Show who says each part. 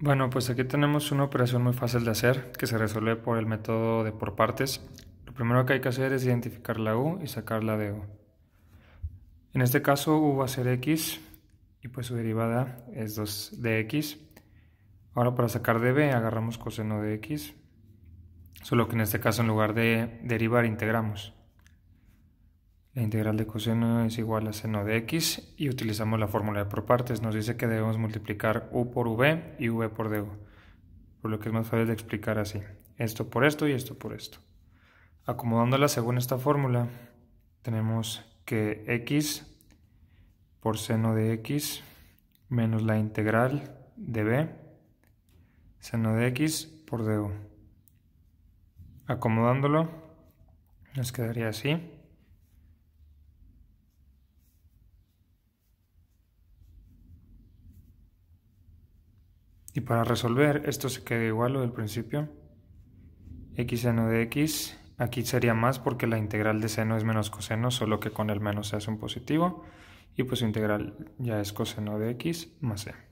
Speaker 1: Bueno, pues aquí tenemos una operación muy fácil de hacer que se resuelve por el método de por partes. Lo primero que hay que hacer es identificar la U y sacarla de U. En este caso U va a ser X y pues su derivada es 2 de X. Ahora para sacar de B agarramos coseno de X, solo que en este caso en lugar de derivar integramos. La integral de coseno es igual a seno de x y utilizamos la fórmula por partes. Nos dice que debemos multiplicar u por v y v por du, por lo que es más fácil de explicar así. Esto por esto y esto por esto. Acomodándola según esta fórmula, tenemos que x por seno de x menos la integral de b seno de x por du. Acomodándolo, nos quedaría así Y para resolver, esto se queda igual lo del principio. x seno de x, aquí sería más porque la integral de seno es menos coseno, solo que con el menos se hace un positivo. Y pues su integral ya es coseno de x más e.